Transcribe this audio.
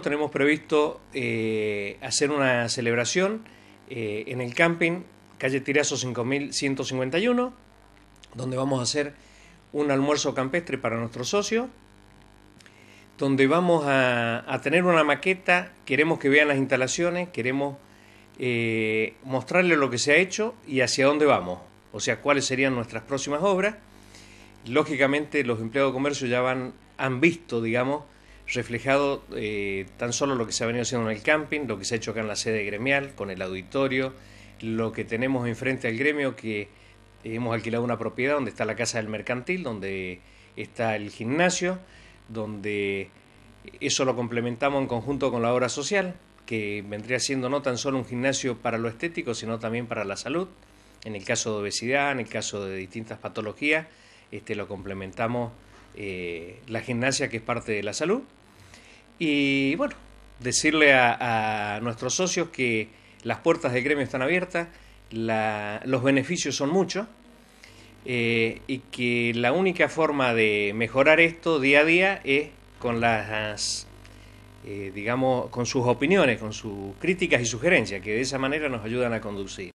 Tenemos previsto eh, hacer una celebración eh, en el camping calle Tirazo 5151, donde vamos a hacer un almuerzo campestre para nuestros socios, donde vamos a, tener una maqueta, queremos que vean las instalaciones, queremos eh, mostrarles lo que se ha hecho y hacia dónde vamos, o sea, cuáles serían nuestras próximas obras. Lógicamente los empleados de comercio ya van, han visto, digamos, reflejado eh, tan solo lo que se ha venido haciendo en el camping, lo que se ha hecho acá en la sede gremial, con el auditorio, lo que tenemos enfrente al gremio, que hemos alquilado una propiedad donde está la casa del mercantil, donde está el gimnasio, donde eso lo complementamos en conjunto con la obra social, que vendría siendo no tan solo un gimnasio para lo estético, sino también para la salud. En el caso de obesidad, en el caso de distintas patologías, este, lo complementamos eh, la gimnasia que es parte de la salud y bueno, decirle a, nuestros socios que las puertas del gremio están abiertas, los beneficios son muchos eh, y que la única forma de mejorar esto día a día es con las, eh, digamos, con sus opiniones, con sus críticas y sugerencias, que de esa manera nos ayudan a conducir.